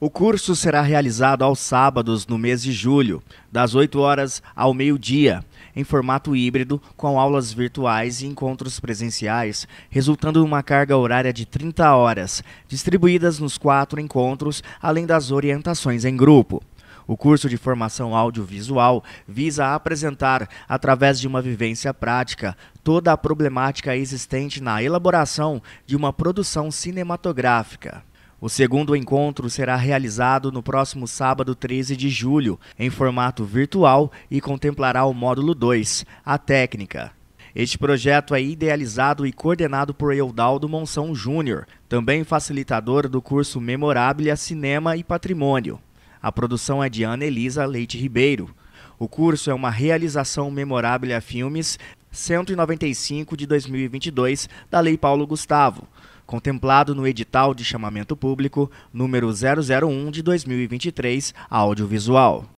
O curso será realizado aos sábados no mês de julho, das 8 horas ao meio-dia, em formato híbrido, com aulas virtuais e encontros presenciais, resultando numa carga horária de 30 horas, distribuídas nos quatro encontros, além das orientações em grupo. O curso de formação audiovisual visa apresentar, através de uma vivência prática, toda a problemática existente na elaboração de uma produção cinematográfica. O segundo encontro será realizado no próximo sábado 13 de julho, em formato virtual e contemplará o módulo 2, a técnica. Este projeto é idealizado e coordenado por Eudaldo Monção Júnior, também facilitador do curso Memorabilia, Cinema e Patrimônio. A produção é de Ana Elisa Leite Ribeiro. O curso é uma realização Memorabilia Filmes 195 de 2022 da Lei Paulo Gustavo contemplado no edital de chamamento público número 001 de 2023, audiovisual.